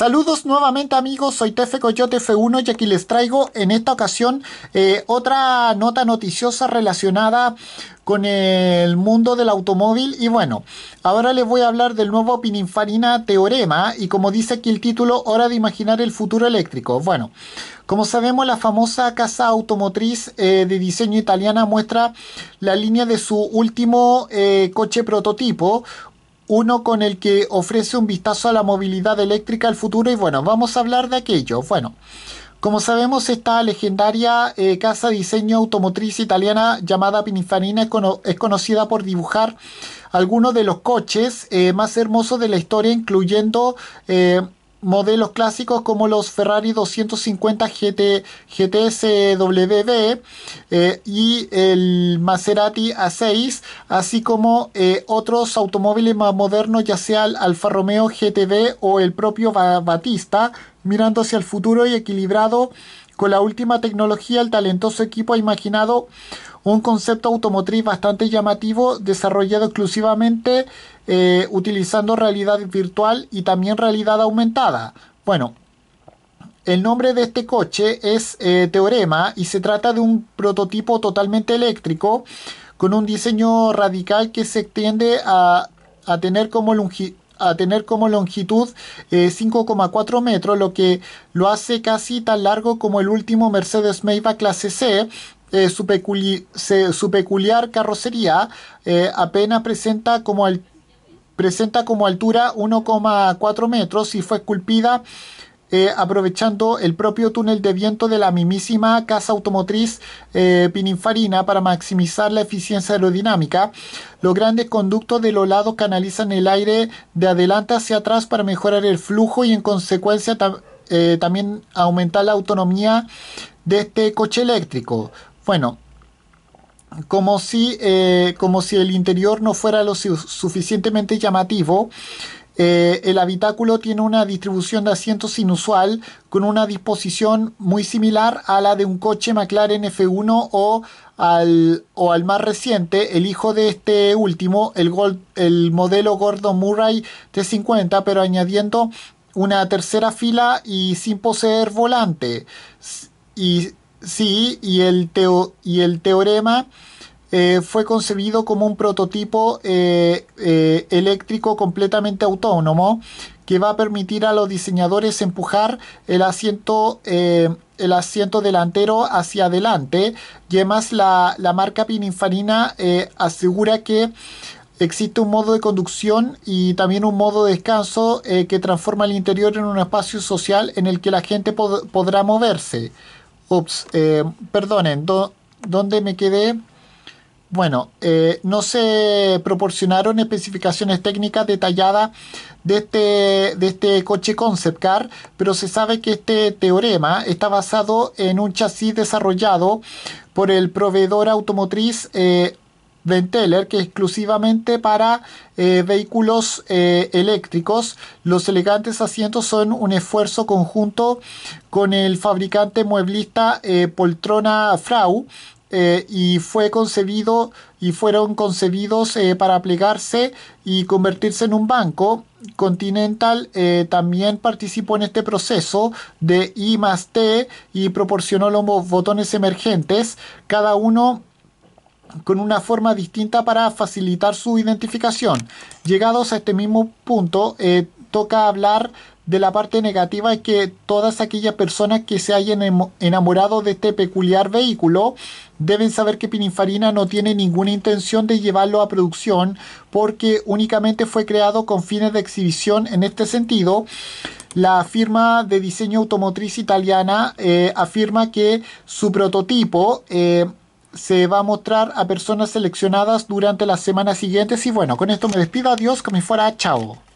Saludos nuevamente amigos, soy Tefe Coyote F1 y aquí les traigo en esta ocasión eh, otra nota noticiosa relacionada con el mundo del automóvil y bueno, ahora les voy a hablar del nuevo Pininfarina Teorema y como dice aquí el título, hora de imaginar el futuro eléctrico. Bueno, como sabemos la famosa casa automotriz eh, de diseño italiana muestra la línea de su último eh, coche prototipo, uno con el que ofrece un vistazo a la movilidad eléctrica al futuro y bueno, vamos a hablar de aquello. Bueno, como sabemos, esta legendaria eh, casa de diseño automotriz italiana llamada Pininfarina es, conocida por dibujar algunos de los coches eh, más hermosos de la historia, incluyendo eh, modelos clásicos como los Ferrari 250 GT, WB y el Maserati A6, así como eh, otros automóviles más modernos, ya sea el Alfa Romeo GTB o el propio Batista, mirando hacia el futuro y equilibrado con la última tecnología, el talentoso equipo ha imaginado un concepto automotriz bastante llamativo desarrollado exclusivamente eh, utilizando realidad virtual y también realidad aumentada. Bueno, el nombre de este coche es eh, Teorema y se trata de un prototipo totalmente eléctrico con un diseño radical que se extiende a, tener como longitud a tener como longitud 5,4 eh, metros, lo que lo hace casi tan largo como el último Mercedes Maybach clase C. Eh, su, peculiar carrocería eh, apenas presenta como, al presenta como altura 1,4 metros y fue esculpida eh, aprovechando el propio túnel de viento de la mismísima casa automotriz eh, Pininfarina para maximizar la eficiencia aerodinámica. Los grandes conductos de los lados canalizan el aire de adelante hacia atrás para mejorar el flujo y en consecuencia eh, también aumentar la autonomía de este coche eléctrico. Bueno, como si, como si el interior no fuera lo suficientemente llamativo, eh, el habitáculo tiene una distribución de asientos inusual con una disposición muy similar a la de un coche McLaren F1 o al, o al más reciente, el hijo de este último, el, modelo Gordon Murray T50, pero añadiendo una tercera fila y sin poseer volante. Y sí, y el, y el teorema eh, fue concebido como un prototipo eh, eh, eléctrico completamente autónomo que va a permitir a los diseñadores empujar el asiento, el asiento delantero hacia adelante y además la, marca Pininfarina asegura que existe un modo de conducción y también un modo de descanso que transforma el interior en un espacio social en el que la gente podrá moverse. Ups, perdonen, ¿dónde me quedé? Bueno, eh, no se proporcionaron especificaciones técnicas detalladas de este, de este coche concept car, pero se sabe que este teorema está basado en un chasis desarrollado por el proveedor automotriz eh, Venteller, que exclusivamente para eh, vehículos eh, eléctricos. Los elegantes asientos son un esfuerzo conjunto con el fabricante mueblista Poltrona Frau, eh, y fue concebido y fueron concebidos eh, para plegarse y convertirse en un banco. Continental eh, también participó en este proceso de I más T y proporcionó los botones emergentes, cada uno con una forma distinta para facilitar su identificación. Llegados a este mismo punto, toca hablar de la parte negativa es que todas aquellas personas que se hayan enamorado de este peculiar vehículo deben saber que Pininfarina no tiene ninguna intención de llevarlo a producción porque únicamente fue creado con fines de exhibición en este sentido. La firma de diseño automotriz italiana eh, afirma que su prototipo eh, se va a mostrar a personas seleccionadas durante las semanas siguientes y bueno, con esto me despido, adiós, que me fuera, chao.